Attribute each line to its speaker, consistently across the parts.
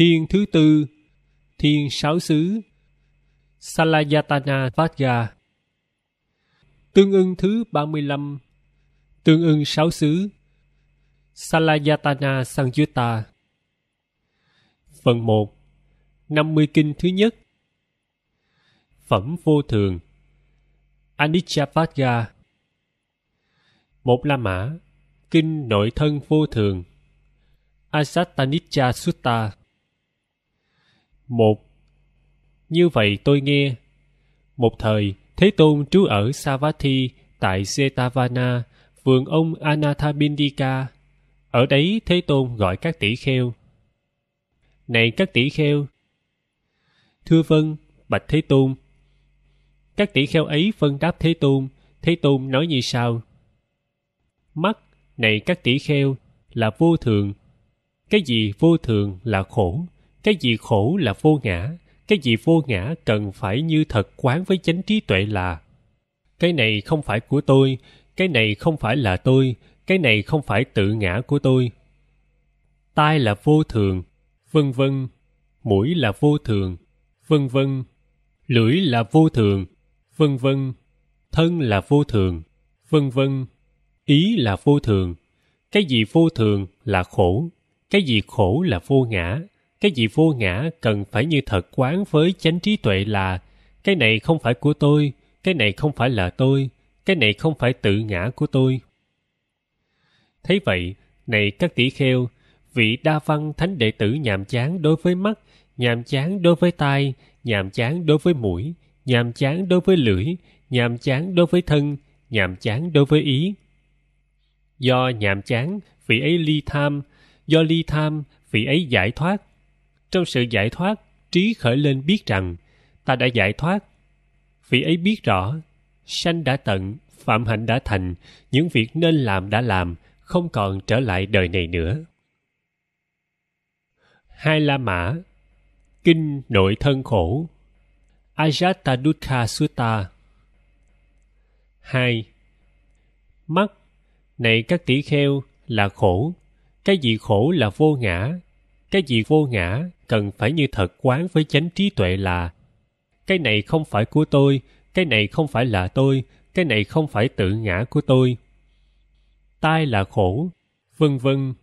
Speaker 1: thiên thứ tư thiên sáu xứ salayatana vatga tương ưng thứ 35 tương ưng sáu xứ salayatana sangyutta phần 1 50 kinh thứ nhất phẩm vô thường anicca vatga một la mã kinh nội thân vô thường asattanicca sutta một Như vậy tôi nghe. Một thời, Thế Tôn trú ở Savatthi tại Setavana, vườn ông Anathabindika. Ở đấy Thế Tôn gọi các tỷ kheo. Này các tỷ kheo! Thưa vâng, bạch Thế Tôn. Các tỷ kheo ấy phân đáp Thế Tôn, Thế Tôn nói như sau. Mắt, này các tỷ kheo, là vô thường. Cái gì vô thường là khổ, cái gì khổ là vô ngã cái gì vô ngã cần phải như thật quán với chánh trí tuệ là cái này không phải của tôi cái này không phải là tôi cái này không phải tự ngã của tôi tai là vô thường vân vân mũi là vô thường vân vân lưỡi là vô thường vân vân thân là vô thường vân vân ý là vô thường cái gì vô thường là khổ cái gì khổ là vô ngã cái gì vô ngã cần phải như thật quán với chánh trí tuệ là cái này không phải của tôi cái này không phải là tôi cái này không phải tự ngã của tôi thấy vậy này các tỷ kheo vị đa văn thánh đệ tử nhàm chán đối với mắt nhàm chán đối với tai nhàm chán đối với mũi nhàm chán đối với lưỡi nhàm chán đối với thân nhàm chán đối với ý do nhàm chán vị ấy ly tham do ly tham vị ấy giải thoát trong sự giải thoát trí khởi lên biết rằng ta đã giải thoát vì ấy biết rõ sanh đã tận phạm hạnh đã thành những việc nên làm đã làm không còn trở lại đời này nữa hai la mã kinh nội thân khổ ajata sutta hai mắt này các tỷ kheo là khổ cái gì khổ là vô ngã cái gì vô ngã cần phải như thật quán với chánh trí tuệ là cái này không phải của tôi cái này không phải là tôi cái này không phải tự ngã của tôi tai là khổ vân vân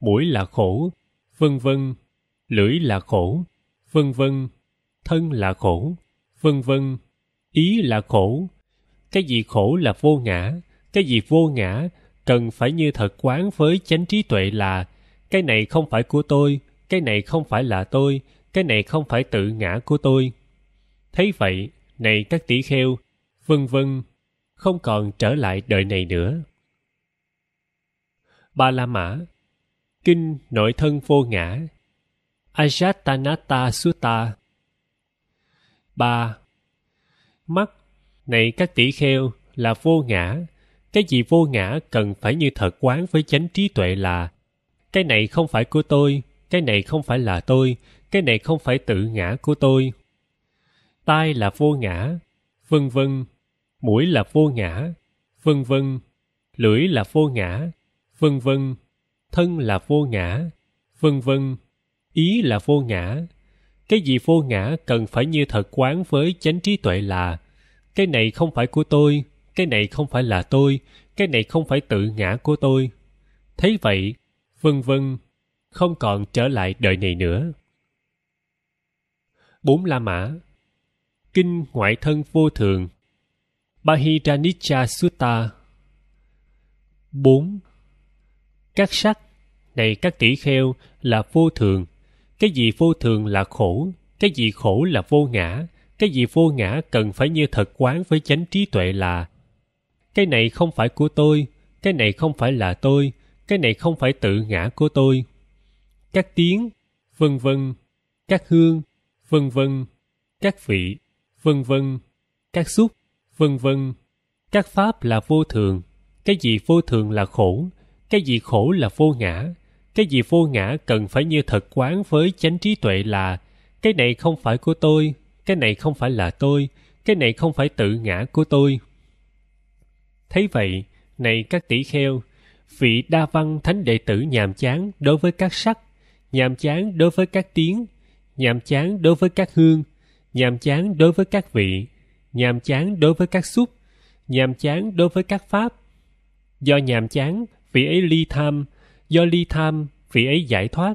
Speaker 1: mũi là khổ vân vân lưỡi là khổ vân vân thân là khổ vân vân ý là khổ cái gì khổ là vô ngã cái gì vô ngã cần phải như thật quán với chánh trí tuệ là cái này không phải của tôi cái này không phải là tôi cái này không phải tự ngã của tôi thấy vậy này các tỷ kheo vân vân không còn trở lại đời này nữa ba la mã kinh nội thân vô ngã ajatanata sutta ba mắt này các tỷ kheo là vô ngã cái gì vô ngã cần phải như thật quán với chánh trí tuệ là cái này không phải của tôi cái này không phải là tôi cái này không phải tự ngã của tôi tai là vô ngã vân vân mũi là vô ngã vân vân lưỡi là vô ngã vân vân thân là vô ngã vân vân ý là vô ngã cái gì vô ngã cần phải như thật quán với chánh trí tuệ là cái này không phải của tôi cái này không phải là tôi cái này không phải tự ngã của tôi thấy vậy vân vân không còn trở lại đời này nữa. bốn La Mã Kinh Ngoại Thân Vô Thường Bahiranicha Sutta 4. Các sắc này các tỷ kheo là vô thường, cái gì vô thường là khổ, cái gì khổ là vô ngã, cái gì vô ngã cần phải như thật quán với chánh trí tuệ là cái này không phải của tôi, cái này không phải là tôi, cái này không phải tự ngã của tôi, các tiếng, vân vân, các hương, vân vân, các vị, vân vân, các xúc, vân vân. Các pháp là vô thường, cái gì vô thường là khổ, cái gì khổ là vô ngã, cái gì vô ngã cần phải như thật quán với chánh trí tuệ là cái này không phải của tôi, cái này không phải là tôi, cái này không phải tự ngã của tôi. Thấy vậy, này các tỷ kheo, vị đa văn thánh đệ tử nhàm chán đối với các sắc nhàm chán đối với các tiếng, nhàm chán đối với các hương, nhàm chán đối với các vị, nhàm chán đối với các xúc, nhàm chán đối với các pháp. Do nhàm chán, vị ấy ly tham, do ly tham, vị ấy giải thoát.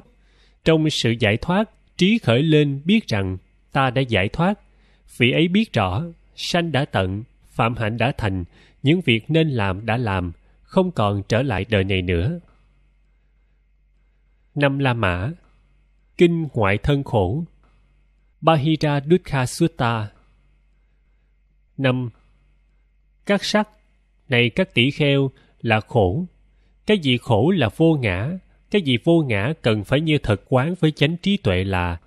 Speaker 1: Trong sự giải thoát, trí khởi lên biết rằng ta đã giải thoát. Vị ấy biết rõ, sanh đã tận, phạm hạnh đã thành, những việc nên làm đã làm, không còn trở lại đời này nữa năm la mã kinh ngoại thân khổ bahira dukkha sutta năm các sắc này các tỷ kheo là khổ cái gì khổ là vô ngã cái gì vô ngã cần phải như thật quán với chánh trí tuệ là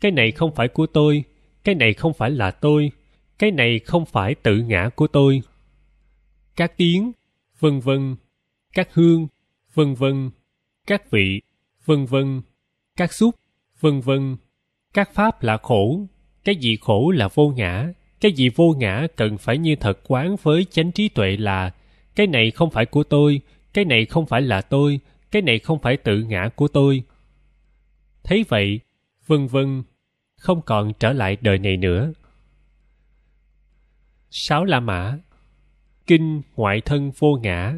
Speaker 1: cái này không phải của tôi cái này không phải là tôi cái này không phải tự ngã của tôi các tiếng vân vân các hương vân vân các vị vân vân, các xúc, vân vân. Các pháp là khổ, cái gì khổ là vô ngã, cái gì vô ngã cần phải như thật quán với chánh trí tuệ là cái này không phải của tôi, cái này không phải là tôi, cái này không phải tự ngã của tôi. Thấy vậy, vân vân, không còn trở lại đời này nữa. Sáu La Mã Kinh Ngoại Thân Vô Ngã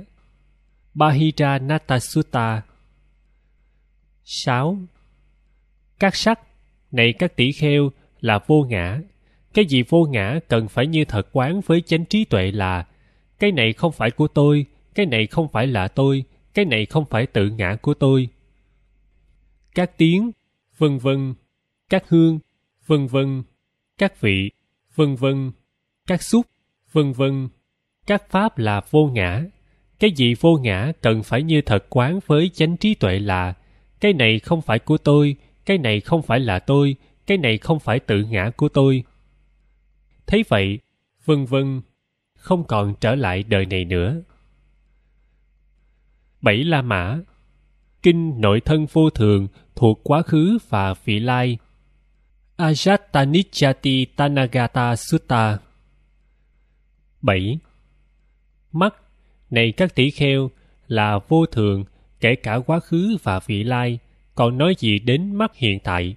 Speaker 1: Bahira Natasutta 6. Các sắc, này các tỷ kheo, là vô ngã. Cái gì vô ngã cần phải như thật quán với chánh trí tuệ là cái này không phải của tôi, cái này không phải là tôi, cái này không phải tự ngã của tôi. Các tiếng, vân vân, các hương, vân vân, các vị, vân vân, các xúc, vân vân, các pháp là vô ngã. Cái gì vô ngã cần phải như thật quán với chánh trí tuệ là cái này không phải của tôi cái này không phải là tôi cái này không phải tự ngã của tôi thấy vậy vân vân không còn trở lại đời này nữa bảy la mã kinh nội thân vô thường thuộc quá khứ và vị lai ajatanichati tanagata sutta bảy mắt này các tỷ kheo là vô thường kể cả quá khứ và vị lai còn nói gì đến mắt hiện tại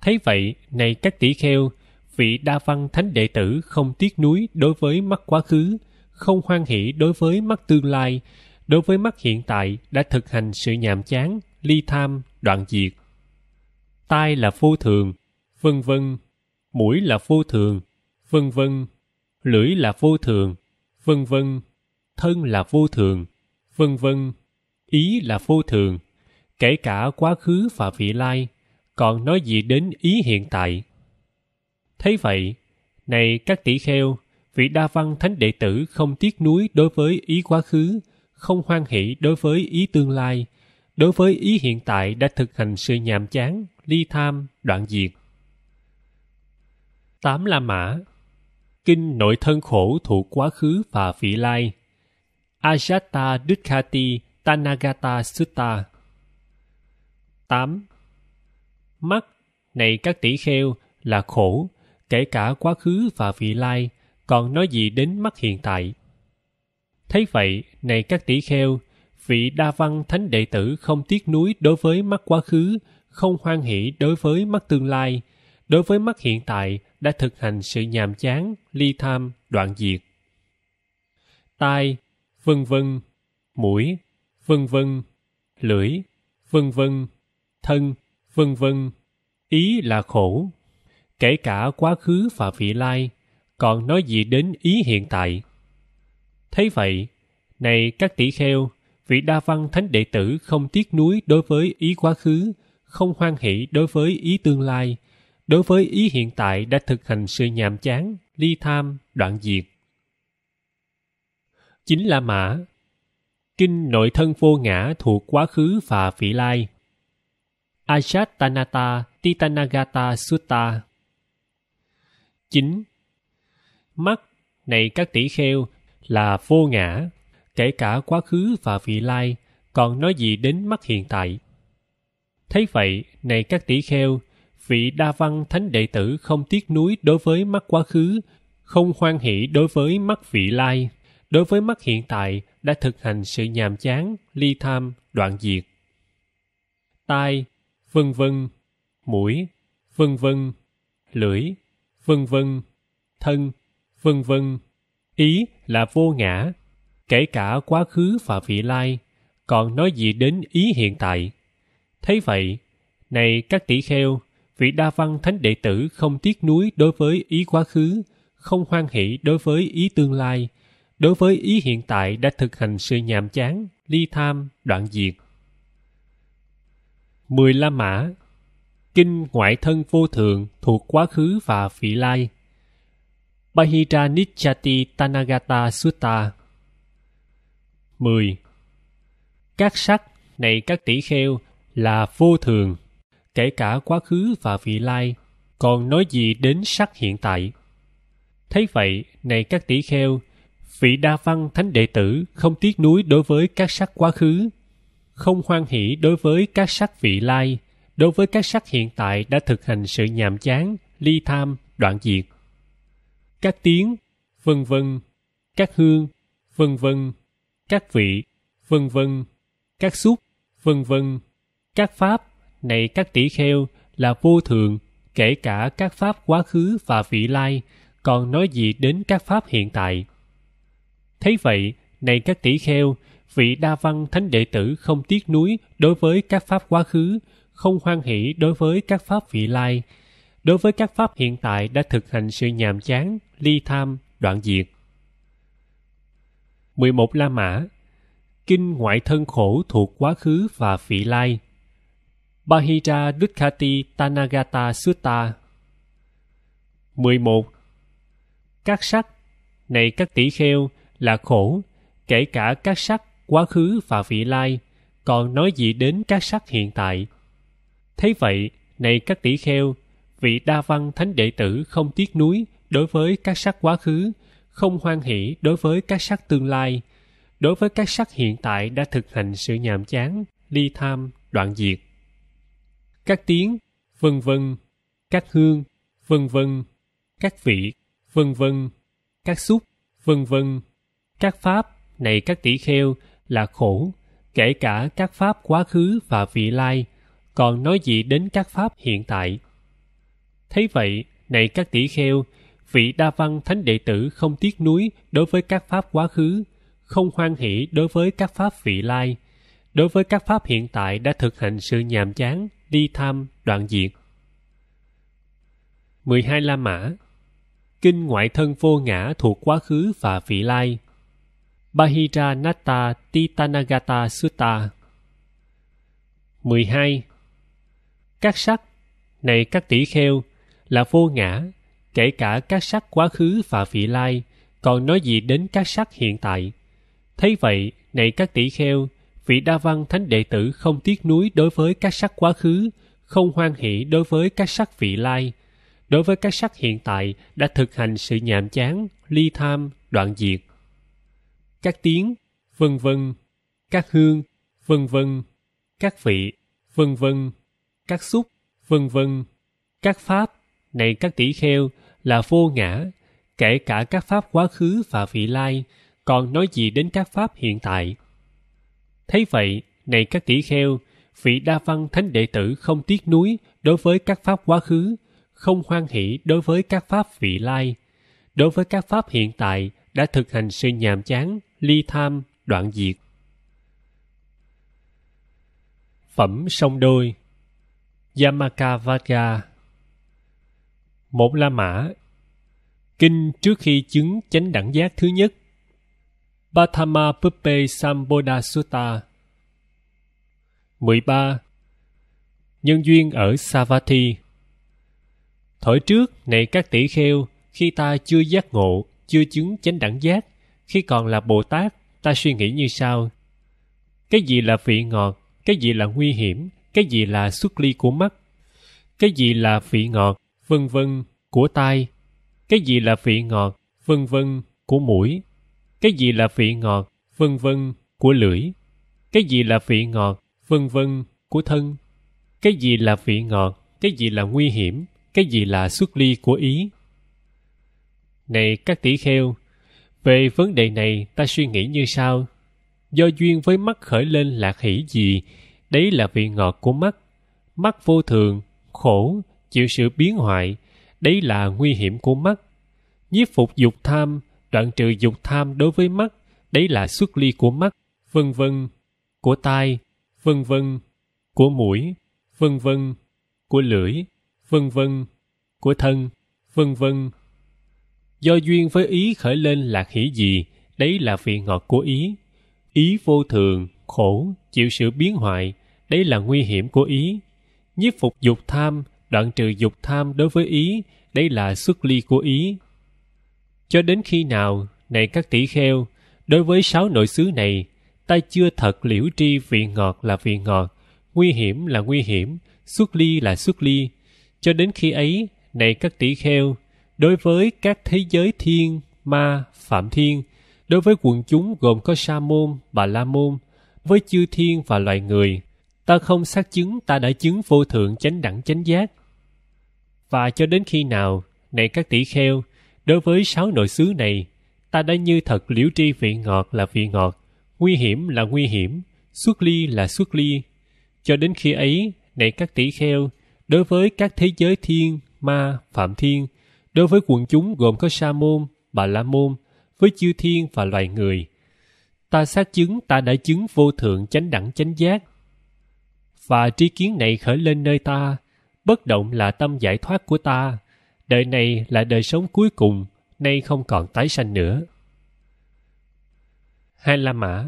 Speaker 1: thấy vậy này các tỷ kheo vị đa văn thánh đệ tử không tiếc nuối đối với mắt quá khứ không hoan hỷ đối với mắt tương lai đối với mắt hiện tại đã thực hành sự nhàm chán ly tham đoạn diệt tai là vô thường vân vân mũi là vô thường vân vân lưỡi là vô thường vân vân thân là vô thường vân vân ý là vô thường kể cả quá khứ và vị lai còn nói gì đến ý hiện tại thấy vậy này các tỷ kheo vị đa văn thánh đệ tử không tiếc nuối đối với ý quá khứ không hoan hỷ đối với ý tương lai đối với ý hiện tại đã thực hành sự nhàm chán ly tham đoạn diệt tám la mã kinh nội thân khổ thuộc quá khứ và vị lai ajata dukkati Tanagata Sutta 8. Mắt, này các tỷ kheo, là khổ, kể cả quá khứ và vị lai, còn nói gì đến mắt hiện tại. Thấy vậy, này các tỷ kheo, vị đa văn thánh đệ tử không tiếc nuối đối với mắt quá khứ, không hoan hỷ đối với mắt tương lai, đối với mắt hiện tại đã thực hành sự nhàm chán, ly tham, đoạn diệt. Tai, vân vân, mũi, vân vân, lưỡi, vân vân, thân, vân vân. Ý là khổ, kể cả quá khứ và vị lai, còn nói gì đến ý hiện tại. Thấy vậy, này các tỷ kheo, vị đa văn thánh đệ tử không tiếc nuối đối với ý quá khứ, không hoan hỷ đối với ý tương lai, đối với ý hiện tại đã thực hành sự nhàm chán, ly tham, đoạn diệt. Chính là mã, kinh nội thân vô ngã thuộc quá khứ và vị lai. Ajatanata Titanagata Sutta 9. Mắt, này các tỷ kheo, là vô ngã, kể cả quá khứ và vị lai, còn nói gì đến mắt hiện tại. Thấy vậy, này các tỷ kheo, vị đa văn thánh đệ tử không tiếc nuối đối với mắt quá khứ, không hoan hỷ đối với mắt vị lai, đối với mắt hiện tại đã thực hành sự nhàm chán, ly tham, đoạn diệt. Tai, vân vân, mũi, vân vân, lưỡi, vân vân, thân, vân vân. Ý là vô ngã, kể cả quá khứ và vị lai, còn nói gì đến ý hiện tại. Thế vậy, này các tỷ kheo, vị đa văn thánh đệ tử không tiếc nuối đối với ý quá khứ, không hoan hỷ đối với ý tương lai, đối với ý hiện tại đã thực hành sự nhàm chán, ly tham, đoạn diệt. 10 La Mã Kinh Ngoại Thân Vô Thượng thuộc quá khứ và vị lai Bahira Nichati Tanagata Sutta 10. Các sắc này các tỷ kheo là vô thường, kể cả quá khứ và vị lai, còn nói gì đến sắc hiện tại. Thấy vậy, này các tỷ kheo, vị đa văn thánh đệ tử không tiếc nuối đối với các sắc quá khứ không hoan hỷ đối với các sắc vị lai đối với các sắc hiện tại đã thực hành sự nhàm chán ly tham đoạn diệt các tiếng vân vân các hương vân vân các vị vân vân các xúc vân vân các pháp này các tỷ kheo là vô thường kể cả các pháp quá khứ và vị lai còn nói gì đến các pháp hiện tại Thấy vậy, này các tỷ kheo, vị đa văn thánh đệ tử không tiếc nuối đối với các pháp quá khứ, không hoan hỷ đối với các pháp vị lai. Đối với các pháp hiện tại đã thực hành sự nhàm chán, ly tham, đoạn diệt. 11 La Mã Kinh ngoại thân khổ thuộc quá khứ và vị lai Bahira Dukkati Tanagata Sutta 11. Các sắc Này các tỷ kheo, là khổ, kể cả các sắc quá khứ và vị lai, còn nói gì đến các sắc hiện tại. Thế vậy, này các tỷ kheo, vị đa văn thánh đệ tử không tiếc nuối đối với các sắc quá khứ, không hoan hỷ đối với các sắc tương lai, đối với các sắc hiện tại đã thực hành sự nhàm chán, ly tham, đoạn diệt. Các tiếng, vân vân, các hương, vân vân, các vị, vân vân, các xúc, vân vân, các pháp này các tỷ kheo là khổ kể cả các pháp quá khứ và vị lai còn nói gì đến các pháp hiện tại thấy vậy này các tỷ kheo vị đa văn thánh đệ tử không tiếc nuối đối với các pháp quá khứ không hoan hỷ đối với các pháp vị lai đối với các pháp hiện tại đã thực hành sự nhàm chán đi tham đoạn diệt 12 La Mã Kinh ngoại thân vô ngã thuộc quá khứ và vị lai Bahiranatta Titanagata Sutta 12. Các sắc, này các tỷ kheo, là vô ngã, kể cả các sắc quá khứ và vị lai, còn nói gì đến các sắc hiện tại. Thấy vậy, này các tỷ kheo, vị đa văn thánh đệ tử không tiếc nuối đối với các sắc quá khứ, không hoan hỷ đối với các sắc vị lai. Đối với các sắc hiện tại đã thực hành sự nhàm chán, ly tham, đoạn diệt các tiếng, vân vân, các hương, vân vân, các vị, vân vân, các xúc, vân vân, các pháp, này các tỷ kheo là vô ngã, kể cả các pháp quá khứ và vị lai, còn nói gì đến các pháp hiện tại. Thấy vậy, này các tỷ kheo, vị đa văn thánh đệ tử không tiếc núi đối với các pháp quá khứ, không hoan hỷ đối với các pháp vị lai. Đối với các pháp hiện tại đã thực hành sự nhàm chán, ly tham đoạn diệt phẩm sông đôi yamakavaga một la mã kinh trước khi chứng chánh đẳng giác thứ nhất Pathama Puppe Samboda Sutta 13. Nhân duyên ở Savatthi Thổi trước, này các tỷ kheo, khi ta chưa giác ngộ, chưa chứng chánh đẳng giác, khi còn là bồ tát ta suy nghĩ như sau cái gì là vị ngọt cái gì là nguy hiểm cái gì là xuất ly của mắt cái gì là vị ngọt vân vân của tai cái gì là vị ngọt vân vân của mũi cái gì là vị ngọt vân vân của lưỡi cái gì là vị ngọt vân vân của thân cái gì là vị ngọt cái gì là nguy hiểm cái gì là xuất ly của ý này các tỷ kheo về vấn đề này ta suy nghĩ như sau do duyên với mắt khởi lên lạc hỷ gì đấy là vị ngọt của mắt mắt vô thường khổ chịu sự biến hoại đấy là nguy hiểm của mắt nhiếp phục dục tham đoạn trừ dục tham đối với mắt đấy là xuất ly của mắt vân vân của tai vân vân của mũi vân vân của lưỡi vân vân của thân vân vân do duyên với ý khởi lên lạc hỷ gì đấy là vị ngọt của ý ý vô thường khổ chịu sự biến hoại đấy là nguy hiểm của ý nhiếp phục dục tham đoạn trừ dục tham đối với ý đấy là xuất ly của ý cho đến khi nào này các tỷ kheo đối với sáu nội xứ này ta chưa thật liễu tri vị ngọt là vị ngọt nguy hiểm là nguy hiểm xuất ly là xuất ly cho đến khi ấy này các tỷ kheo đối với các thế giới thiên, ma, phạm thiên, đối với quần chúng gồm có sa môn, bà la môn, với chư thiên và loài người, ta không xác chứng ta đã chứng vô thượng chánh đẳng chánh giác. Và cho đến khi nào, này các tỷ kheo, đối với sáu nội xứ này, ta đã như thật liễu tri vị ngọt là vị ngọt, nguy hiểm là nguy hiểm, xuất ly là xuất ly. Cho đến khi ấy, này các tỷ kheo, đối với các thế giới thiên, ma, phạm thiên, đối với quần chúng gồm có sa môn bà la môn với chư thiên và loài người ta xác chứng ta đã chứng vô thượng chánh đẳng chánh giác và tri kiến này khởi lên nơi ta bất động là tâm giải thoát của ta đời này là đời sống cuối cùng nay không còn tái sanh nữa hai la mã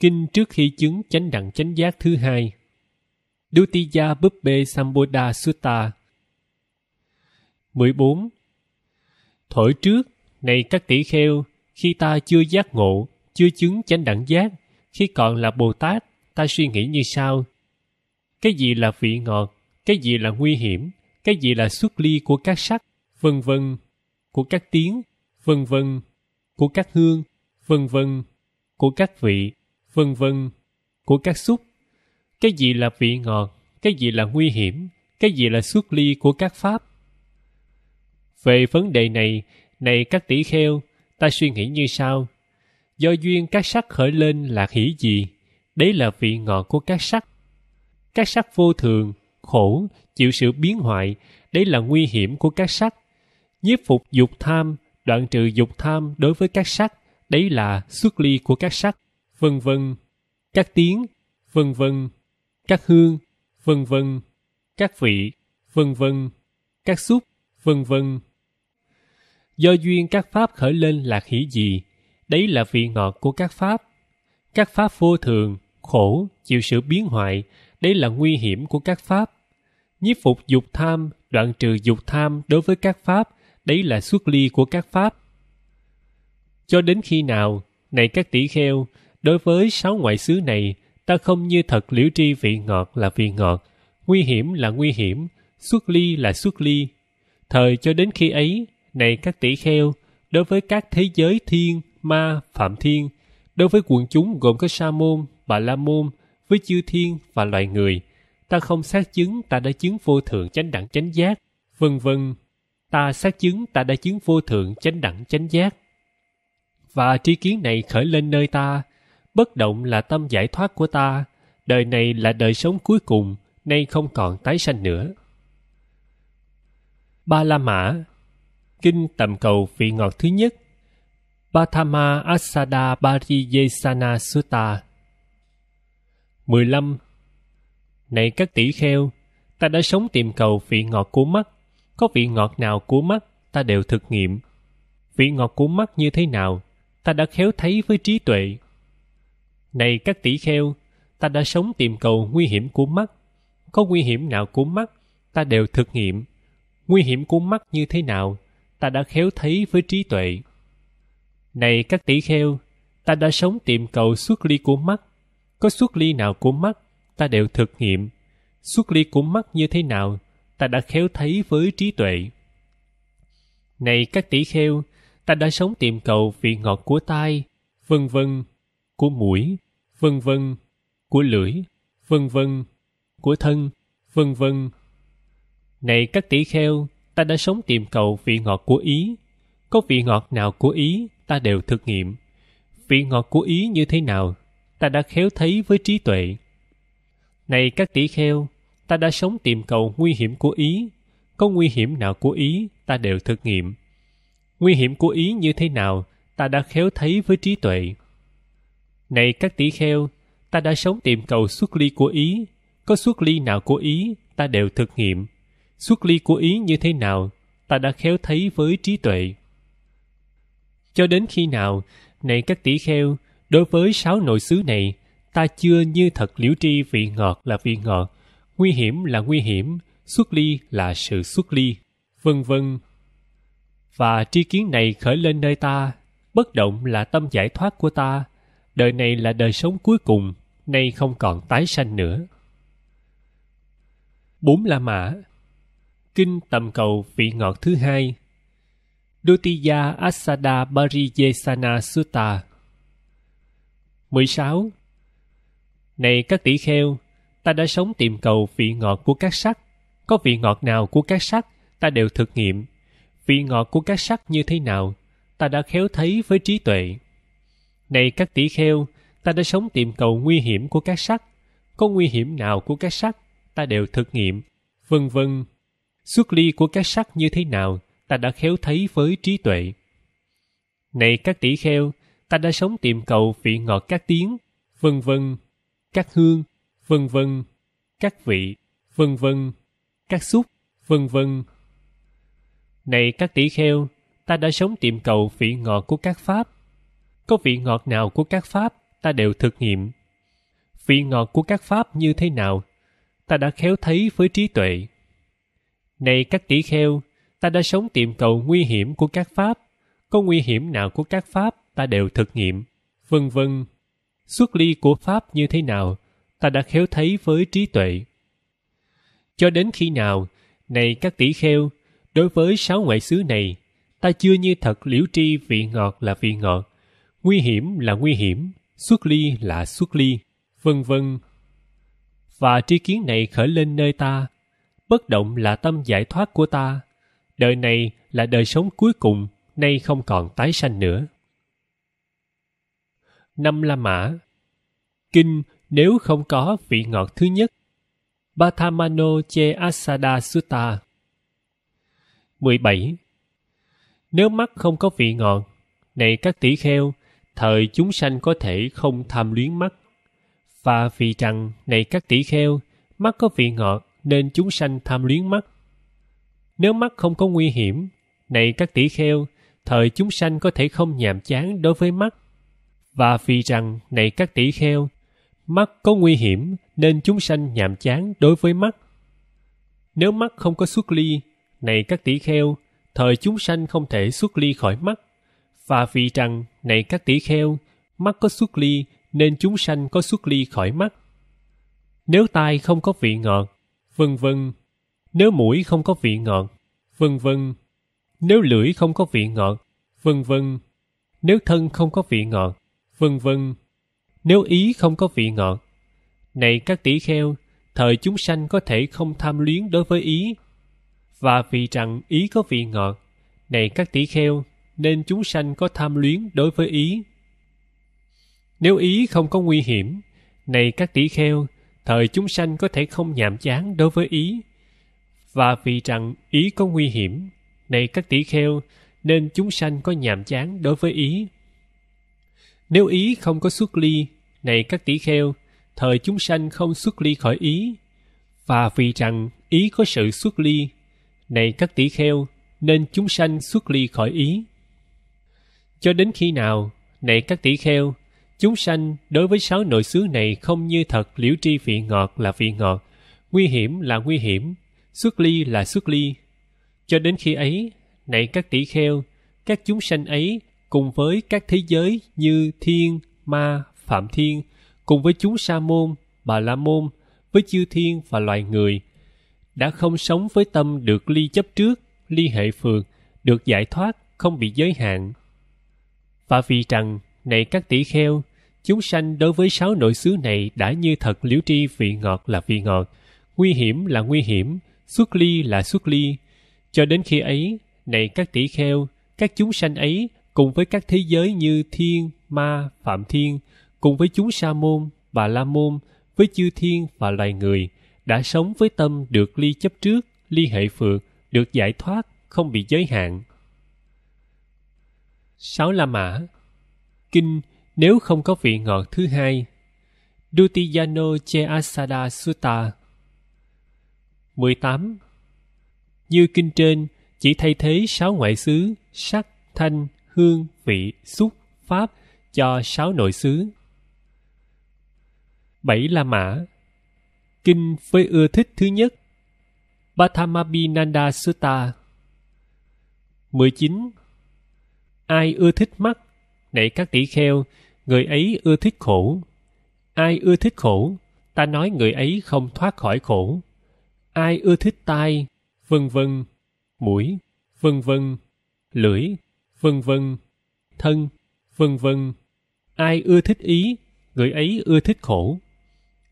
Speaker 1: kinh trước khi chứng chánh đẳng chánh giác thứ hai Dutiya Bubbe Samboda Sutta 14 Thổi trước, này các tỷ kheo, khi ta chưa giác ngộ, chưa chứng chánh đẳng giác, khi còn là Bồ Tát, ta suy nghĩ như sau. Cái gì là vị ngọt, cái gì là nguy hiểm, cái gì là xuất ly của các sắc, vân vân, của các tiếng, vân vân, của các hương, vân vân, của các vị, vân vân, của các xúc. Cái gì là vị ngọt, cái gì là nguy hiểm, cái gì là xuất ly của các pháp, về vấn đề này, này các tỷ kheo, ta suy nghĩ như sau. Do duyên các sắc khởi lên là hỷ gì? Đấy là vị ngọt của các sắc. Các sắc vô thường, khổ, chịu sự biến hoại, đấy là nguy hiểm của các sắc. Nhiếp phục dục tham, đoạn trừ dục tham đối với các sắc, đấy là xuất ly của các sắc, vân vân. Các tiếng, vân vân. Các hương, vân vân. Các vị, vân vân. Các xúc, vân vân do duyên các pháp khởi lên là hỷ gì đấy là vị ngọt của các pháp các pháp vô thường khổ chịu sự biến hoại đấy là nguy hiểm của các pháp nhiếp phục dục tham đoạn trừ dục tham đối với các pháp đấy là xuất ly của các pháp cho đến khi nào này các tỷ kheo đối với sáu ngoại xứ này ta không như thật liễu tri vị ngọt là vị ngọt nguy hiểm là nguy hiểm xuất ly là xuất ly thời cho đến khi ấy này các tỷ kheo, đối với các thế giới thiên, ma, phạm thiên, đối với quần chúng gồm có sa môn, bà la môn, với chư thiên và loài người, ta không xác chứng ta đã chứng vô thượng chánh đẳng chánh giác, vân vân. Ta xác chứng ta đã chứng vô thượng chánh đẳng chánh giác. Và tri kiến này khởi lên nơi ta, bất động là tâm giải thoát của ta, đời này là đời sống cuối cùng, nay không còn tái sanh nữa. Ba La Mã kinh tầm cầu vị ngọt thứ nhất Pathama Asada Pariyesana Sutta 15. Này các tỷ kheo, ta đã sống tìm cầu vị ngọt của mắt. Có vị ngọt nào của mắt, ta đều thực nghiệm. Vị ngọt của mắt như thế nào, ta đã khéo thấy với trí tuệ. Này các tỷ kheo, ta đã sống tìm cầu nguy hiểm của mắt. Có nguy hiểm nào của mắt, ta đều thực nghiệm. Nguy hiểm của mắt như thế nào, ta đã khéo thấy với trí tuệ. Này các tỷ kheo, ta đã sống tìm cầu xuất ly của mắt. Có xuất ly nào của mắt, ta đều thực nghiệm. Xuất ly của mắt như thế nào, ta đã khéo thấy với trí tuệ. Này các tỷ kheo, ta đã sống tìm cầu vị ngọt của tai, vân vân, của mũi, vân vân, của lưỡi, vân vân, của thân, vân vân. Này các tỷ kheo, ta đã sống tìm cầu vị ngọt của ý. Có vị ngọt nào của ý, ta đều thực nghiệm. Vị ngọt của ý như thế nào, ta đã khéo thấy với trí tuệ. Này các tỷ kheo, ta đã sống tìm cầu nguy hiểm của ý. Có nguy hiểm nào của ý, ta đều thực nghiệm. Nguy hiểm của ý như thế nào, ta đã khéo thấy với trí tuệ. Này các tỷ kheo, ta đã sống tìm cầu xuất ly của ý. Có xuất ly nào của ý, ta đều thực nghiệm xuất ly của ý như thế nào ta đã khéo thấy với trí tuệ cho đến khi nào này các tỷ kheo đối với sáu nội xứ này ta chưa như thật liễu tri vị ngọt là vị ngọt nguy hiểm là nguy hiểm xuất ly là sự xuất ly vân vân và tri kiến này khởi lên nơi ta bất động là tâm giải thoát của ta đời này là đời sống cuối cùng nay không còn tái sanh nữa bốn la mã kinh tầm cầu vị ngọt thứ hai Dutiya Asada Pariyesana Sutta 16. Này các tỷ kheo, ta đã sống tìm cầu vị ngọt của các sắc. Có vị ngọt nào của các sắc, ta đều thực nghiệm. Vị ngọt của các sắc như thế nào, ta đã khéo thấy với trí tuệ. Này các tỷ kheo, ta đã sống tìm cầu nguy hiểm của các sắc. Có nguy hiểm nào của các sắc, ta đều thực nghiệm. Vân vân, xuất ly của các sắc như thế nào ta đã khéo thấy với trí tuệ này các tỷ kheo ta đã sống tìm cầu vị ngọt các tiếng vân vân các hương vân vân các vị vân vân các xúc vân vân này các tỷ kheo ta đã sống tìm cầu vị ngọt của các pháp có vị ngọt nào của các pháp ta đều thực nghiệm vị ngọt của các pháp như thế nào ta đã khéo thấy với trí tuệ này các tỷ kheo, ta đã sống tiệm cầu nguy hiểm của các pháp. Có nguy hiểm nào của các pháp, ta đều thực nghiệm. Vân vân. Xuất ly của pháp như thế nào, ta đã khéo thấy với trí tuệ. Cho đến khi nào, này các tỷ kheo, đối với sáu ngoại xứ này, ta chưa như thật liễu tri vị ngọt là vị ngọt, nguy hiểm là nguy hiểm, xuất ly là xuất ly, vân vân. Và tri kiến này khởi lên nơi ta, bất động là tâm giải thoát của ta đời này là đời sống cuối cùng nay không còn tái sanh nữa năm la mã kinh nếu không có vị ngọt thứ nhất Bathamano Che Asada Sutta 17. Nếu mắt không có vị ngọt này các tỷ kheo, thời chúng sanh có thể không tham luyến mắt. Và vì rằng, này các tỷ kheo, mắt có vị ngọt nên chúng sanh tham luyến mắt. Nếu mắt không có nguy hiểm, này các tỷ kheo, thời chúng sanh có thể không nhàm chán đối với mắt. Và vì rằng, này các tỷ kheo, mắt có nguy hiểm nên chúng sanh nhàm chán đối với mắt. Nếu mắt không có xuất ly, này các tỷ kheo, thời chúng sanh không thể xuất ly khỏi mắt. Và vì rằng, này các tỷ kheo, mắt có xuất ly nên chúng sanh có xuất ly khỏi mắt. Nếu tai không có vị ngọt, vân vân. Nếu mũi không có vị ngọt, vân vân. Nếu lưỡi không có vị ngọt, vân vân. Nếu thân không có vị ngọt, vân vân. Nếu ý không có vị ngọt. Này các tỷ kheo, thời chúng sanh có thể không tham luyến đối với ý. Và vì rằng ý có vị ngọt, này các tỷ kheo, nên chúng sanh có tham luyến đối với ý. Nếu ý không có nguy hiểm, này các tỷ kheo, thời chúng sanh có thể không nhàm chán đối với ý và vì rằng ý có nguy hiểm này các tỷ kheo nên chúng sanh có nhàm chán đối với ý nếu ý không có xuất ly này các tỷ kheo thời chúng sanh không xuất ly khỏi ý và vì rằng ý có sự xuất ly này các tỷ kheo nên chúng sanh xuất ly khỏi ý cho đến khi nào này các tỷ kheo Chúng sanh đối với sáu nội xứ này không như thật liễu tri vị ngọt là vị ngọt, nguy hiểm là nguy hiểm, xuất ly là xuất ly. Cho đến khi ấy, này các tỷ kheo, các chúng sanh ấy cùng với các thế giới như thiên, ma, phạm thiên, cùng với chúng sa môn, bà la môn, với chư thiên và loài người, đã không sống với tâm được ly chấp trước, ly hệ phường, được giải thoát, không bị giới hạn. Và vì rằng, này các tỷ kheo, chúng sanh đối với sáu nội xứ này đã như thật liễu tri vị ngọt là vị ngọt nguy hiểm là nguy hiểm xuất ly là xuất ly cho đến khi ấy này các tỷ kheo các chúng sanh ấy cùng với các thế giới như thiên ma phạm thiên cùng với chúng sa môn và la môn với chư thiên và loài người đã sống với tâm được ly chấp trước ly hệ phượt được giải thoát không bị giới hạn sáu la mã kinh nếu không có vị ngọt thứ hai. Dutiyano Che Asada Sutta 18. Như kinh trên, chỉ thay thế sáu ngoại xứ sắc, thanh, hương, vị, xúc, pháp cho sáu nội xứ. bảy La Mã Kinh với ưa thích thứ nhất Bathamabhinanda Sutta 19. Ai ưa thích mắt, nảy các tỷ kheo người ấy ưa thích khổ ai ưa thích khổ ta nói người ấy không thoát khỏi khổ ai ưa thích tai vân vân mũi vân vân lưỡi vân vân thân vân vân ai ưa thích ý người ấy ưa thích khổ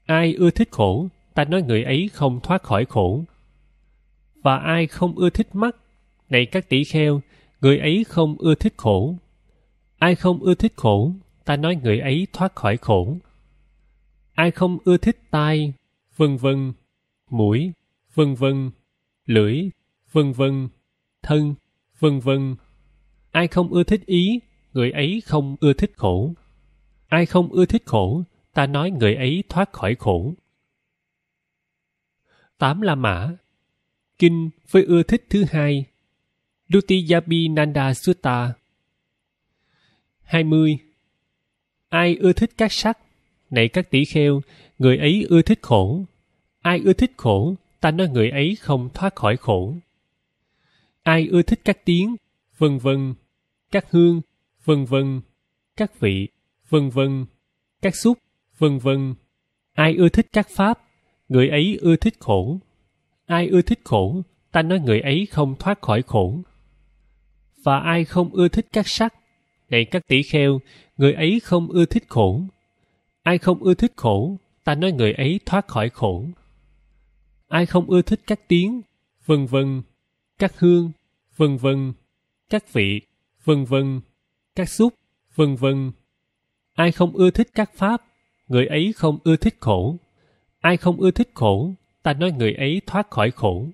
Speaker 1: ai ưa thích khổ ta nói người ấy không thoát khỏi khổ và ai không ưa thích mắt này các tỷ kheo người ấy không ưa thích khổ ai không ưa thích khổ ta nói người ấy thoát khỏi khổ. Ai không ưa thích tai, vân vân, mũi, vân vân, lưỡi, vân vân, thân, vân vân. Ai không ưa thích ý, người ấy không ưa thích khổ. Ai không ưa thích khổ, ta nói người ấy thoát khỏi khổ. Tám La Mã Kinh với ưa thích thứ hai Dutiyabi Nanda Sutta 20 ai ưa thích các sắc này các tỷ kheo người ấy ưa thích khổ ai ưa thích khổ ta nói người ấy không thoát khỏi khổ ai ưa thích các tiếng vân vân các hương vân vân các vị vân vân các xúc vân vân ai ưa thích các pháp người ấy ưa thích khổ ai ưa thích khổ ta nói người ấy không thoát khỏi khổ và ai không ưa thích các sắc này các tỷ kheo, người ấy không ưa thích khổ. Ai không ưa thích khổ, ta nói người ấy thoát khỏi khổ. Ai không ưa thích các tiếng, vân vân, các hương, vân vân, các vị, vân vân, các xúc, vân vân. Ai không ưa thích các pháp, người ấy không ưa thích khổ. Ai không ưa thích khổ, ta nói người ấy thoát khỏi khổ.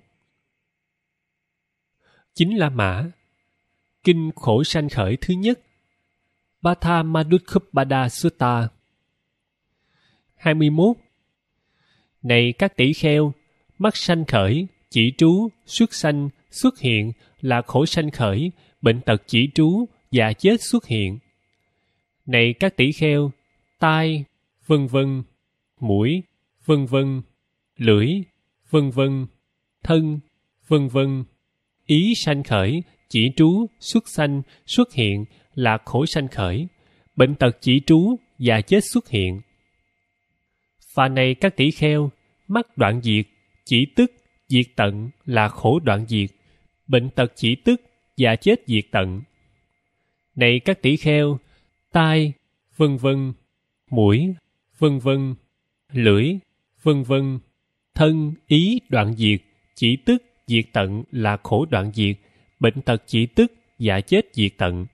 Speaker 1: Chính là mã. Kinh khổ sanh khởi thứ nhất Bhatha Madhukkhupada Sutta 21 Này các tỷ kheo, mắt sanh khởi, chỉ trú, xuất sanh, xuất hiện là khổ sanh khởi, bệnh tật chỉ trú già chết xuất hiện. Này các tỷ kheo, tai, vân vân, mũi, vân vân, lưỡi, vân vân, thân, vân vân, ý sanh khởi, chỉ trú, xuất sanh, xuất hiện là khổ sanh khởi, bệnh tật chỉ trú và chết xuất hiện. Phà này các tỷ kheo, mắt đoạn diệt, chỉ tức, diệt tận là khổ đoạn diệt, bệnh tật chỉ tức và chết diệt tận. Này các tỷ kheo, tai, vân vân, mũi, vân vân, lưỡi, vân vân, thân, ý đoạn diệt, chỉ tức, diệt tận là khổ đoạn diệt, bệnh tật chỉ tức và chết diệt tận.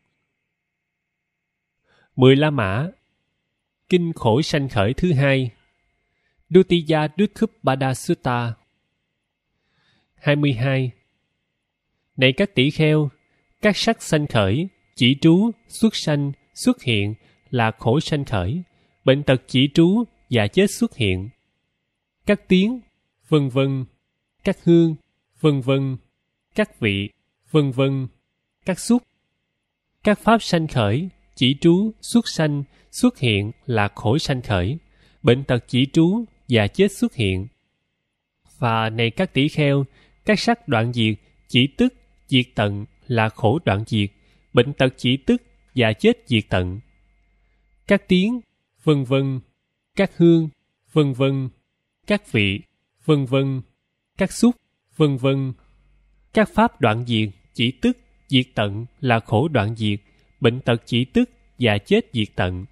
Speaker 1: Mười La Mã Kinh khổ sanh khởi thứ hai Dutiya Dukkhubada Sutta 22 Này các tỷ kheo, các sắc sanh khởi, chỉ trú, xuất sanh, xuất hiện là khổ sanh khởi, bệnh tật chỉ trú và chết xuất hiện. Các tiếng, vân vân, các hương, vân vân, các vị, vân vân, các xúc, các pháp sanh khởi, chỉ trú xuất sanh xuất hiện là khổ sanh khởi bệnh tật chỉ trú và chết xuất hiện và này các tỷ kheo các sắc đoạn diệt chỉ tức diệt tận là khổ đoạn diệt bệnh tật chỉ tức và chết diệt tận các tiếng vân vân các hương vân vân các vị vân vân các xúc vân vân các pháp đoạn diệt chỉ tức diệt tận là khổ đoạn diệt bệnh tật chỉ tức và chết diệt tận